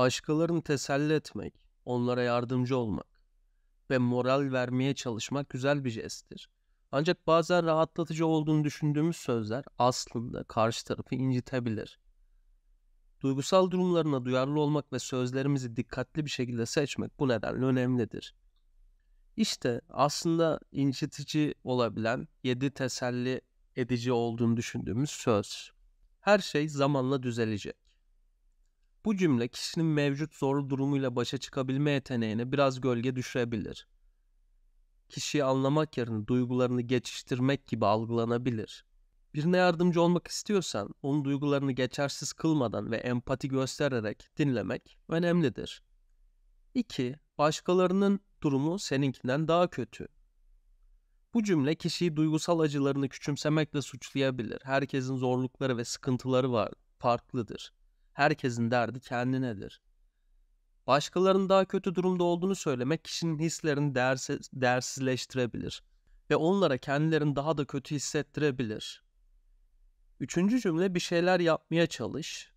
Başkalarını teselli etmek, onlara yardımcı olmak ve moral vermeye çalışmak güzel bir jesttir. Ancak bazen rahatlatıcı olduğunu düşündüğümüz sözler aslında karşı tarafı incitebilir. Duygusal durumlarına duyarlı olmak ve sözlerimizi dikkatli bir şekilde seçmek bu nedenle önemlidir. İşte aslında incitici olabilen yedi teselli edici olduğunu düşündüğümüz söz. Her şey zamanla düzelecek. Bu cümle kişinin mevcut zorlu durumuyla başa çıkabilme yeteneğine biraz gölge düşürebilir. Kişiyi anlamak yerine duygularını geçiştirmek gibi algılanabilir. Birine yardımcı olmak istiyorsan onun duygularını geçersiz kılmadan ve empati göstererek dinlemek önemlidir. 2. Başkalarının durumu seninkinden daha kötü. Bu cümle kişiyi duygusal acılarını küçümsemekle suçlayabilir. Herkesin zorlukları ve sıkıntıları var, farklıdır. Herkesin derdi kendinedir. Başkalarının daha kötü durumda olduğunu söylemek kişinin hislerini değersiz, değersizleştirebilir ve onlara kendilerini daha da kötü hissettirebilir. Üçüncü cümle bir şeyler yapmaya çalış.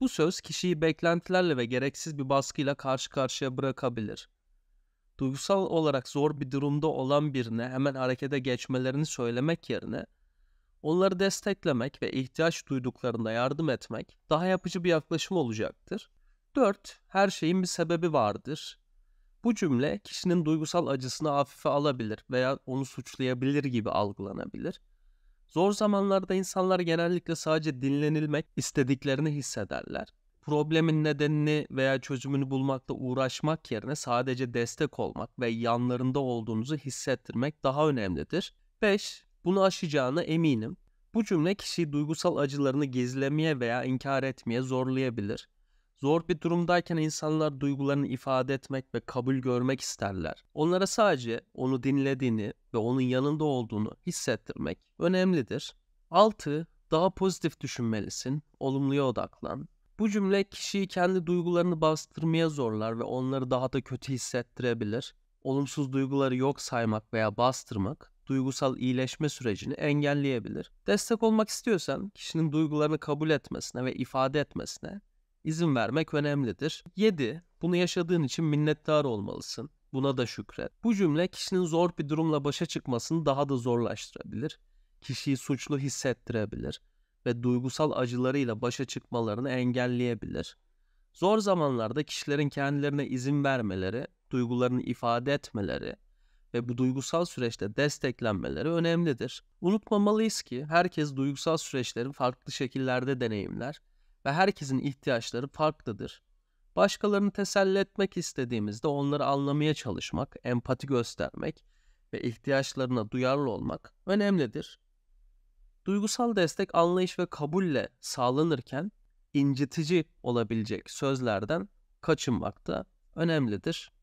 Bu söz kişiyi beklentilerle ve gereksiz bir baskıyla karşı karşıya bırakabilir. Duygusal olarak zor bir durumda olan birine hemen harekete geçmelerini söylemek yerine Onları desteklemek ve ihtiyaç duyduklarında yardım etmek daha yapıcı bir yaklaşım olacaktır. 4. Her şeyin bir sebebi vardır. Bu cümle kişinin duygusal acısını hafife alabilir veya onu suçlayabilir gibi algılanabilir. Zor zamanlarda insanlar genellikle sadece dinlenilmek istediklerini hissederler. Problemin nedenini veya çözümünü bulmakta uğraşmak yerine sadece destek olmak ve yanlarında olduğunuzu hissettirmek daha önemlidir. 5. Bunu aşacağına eminim. Bu cümle kişiyi duygusal acılarını gizlemeye veya inkar etmeye zorlayabilir. Zor bir durumdayken insanlar duygularını ifade etmek ve kabul görmek isterler. Onlara sadece onu dinlediğini ve onun yanında olduğunu hissettirmek önemlidir. 6. Daha pozitif düşünmelisin, olumluya odaklan. Bu cümle kişiyi kendi duygularını bastırmaya zorlar ve onları daha da kötü hissettirebilir. Olumsuz duyguları yok saymak veya bastırmak duygusal iyileşme sürecini engelleyebilir. Destek olmak istiyorsan kişinin duygularını kabul etmesine ve ifade etmesine izin vermek önemlidir. 7. Bunu yaşadığın için minnettar olmalısın. Buna da şükret. Bu cümle kişinin zor bir durumla başa çıkmasını daha da zorlaştırabilir. Kişiyi suçlu hissettirebilir ve duygusal acılarıyla başa çıkmalarını engelleyebilir. Zor zamanlarda kişilerin kendilerine izin vermeleri, duygularını ifade etmeleri ve bu duygusal süreçte desteklenmeleri önemlidir. Unutmamalıyız ki herkes duygusal süreçlerin farklı şekillerde deneyimler ve herkesin ihtiyaçları farklıdır. Başkalarını teselli etmek istediğimizde onları anlamaya çalışmak, empati göstermek ve ihtiyaçlarına duyarlı olmak önemlidir. Duygusal destek anlayış ve kabulle sağlanırken incitici olabilecek sözlerden kaçınmak da önemlidir.